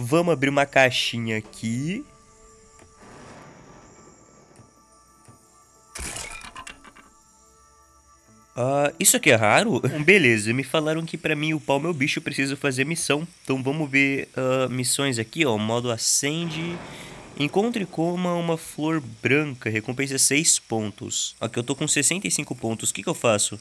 Vamos abrir uma caixinha aqui. Uh, isso aqui é raro? Beleza, me falaram que para mim upar o meu bicho preciso fazer missão. Então vamos ver uh, missões aqui, ó. Modo acende. Encontre coma uma flor branca. Recompensa 6 pontos. Aqui eu tô com 65 pontos. O que, que eu faço?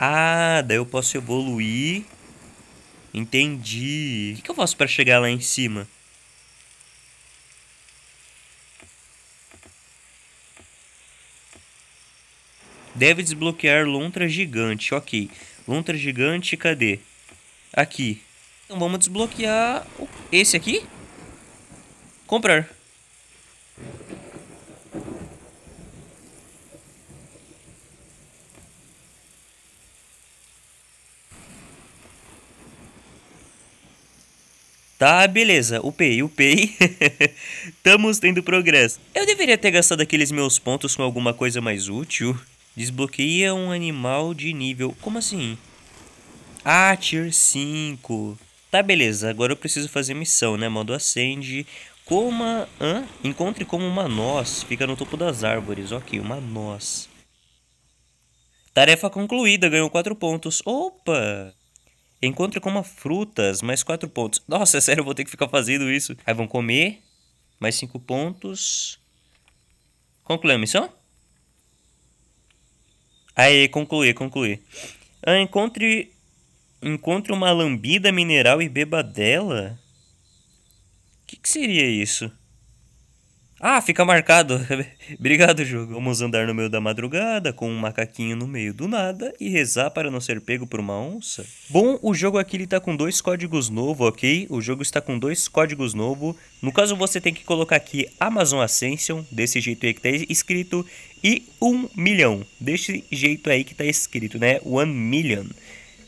Ah, daí eu posso evoluir. Entendi. O que, que eu faço para chegar lá em cima? Deve desbloquear lontra gigante. Ok. Lontra gigante, cadê? Aqui. Então vamos desbloquear esse aqui. Comprar. Tá, beleza, upei, upei. Estamos tendo progresso. Eu deveria ter gastado aqueles meus pontos com alguma coisa mais útil. Desbloqueia um animal de nível. Como assim? Ah, tier 5. Tá, beleza, agora eu preciso fazer missão, né? Mando acende. Coma. Hã? Encontre como uma noz. Fica no topo das árvores. Ok, uma noz. Tarefa concluída, ganhou 4 pontos. Opa! Encontre coma frutas, mais quatro pontos. Nossa, é sério, eu vou ter que ficar fazendo isso. Aí vão comer, mais cinco pontos. Concluiu a missão? Aí, concluí, concluí. Ah, encontre, encontre uma lambida mineral e beba dela? O que, que seria isso? Ah, fica marcado. Obrigado, jogo. Vamos andar no meio da madrugada com um macaquinho no meio do nada e rezar para não ser pego por uma onça. Bom, o jogo aqui ele tá com dois códigos novos, ok? O jogo está com dois códigos novos. No caso, você tem que colocar aqui Amazon Ascension, desse jeito aí que tá escrito, e um milhão, desse jeito aí que tá escrito, né? One million.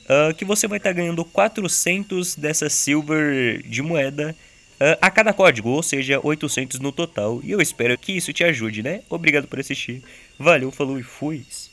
Uh, que você vai estar tá ganhando 400 dessa silver de moeda ah, a cada código, ou seja, 800 no total. E eu espero que isso te ajude, né? Obrigado por assistir. Valeu, falou e fui.